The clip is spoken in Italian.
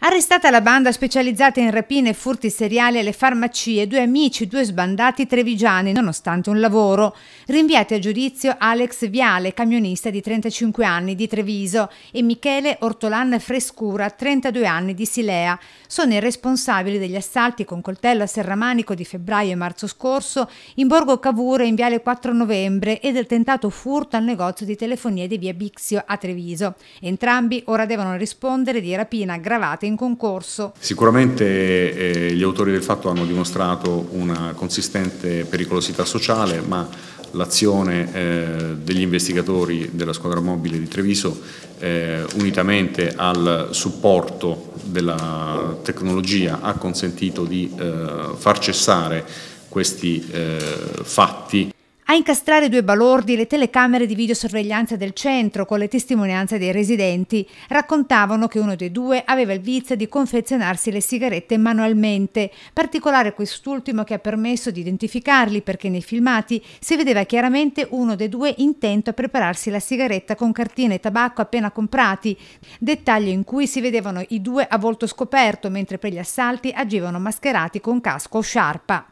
Arrestata la banda specializzata in rapine e furti seriali alle farmacie, due amici, due sbandati trevigiani, nonostante un lavoro. Rinviati a giudizio Alex Viale, camionista di 35 anni di Treviso, e Michele Ortolan Frescura, 32 anni di Silea. Sono i responsabili degli assalti con coltello a serramanico di febbraio e marzo scorso in Borgo Cavour in Viale 4 Novembre e del tentato furto al negozio di telefonia di Via Bixio a Treviso. Entrambi ora devono rispondere di rapina aggravata in concorso. Sicuramente eh, gli autori del fatto hanno dimostrato una consistente pericolosità sociale, ma l'azione eh, degli investigatori della squadra mobile di Treviso eh, unitamente al supporto della tecnologia ha consentito di eh, far cessare questi eh, fatti a incastrare due balordi le telecamere di videosorveglianza del centro con le testimonianze dei residenti. Raccontavano che uno dei due aveva il vizio di confezionarsi le sigarette manualmente, particolare quest'ultimo che ha permesso di identificarli perché nei filmati si vedeva chiaramente uno dei due intento a prepararsi la sigaretta con cartina e tabacco appena comprati, dettaglio in cui si vedevano i due a volto scoperto mentre per gli assalti agivano mascherati con casco o sciarpa.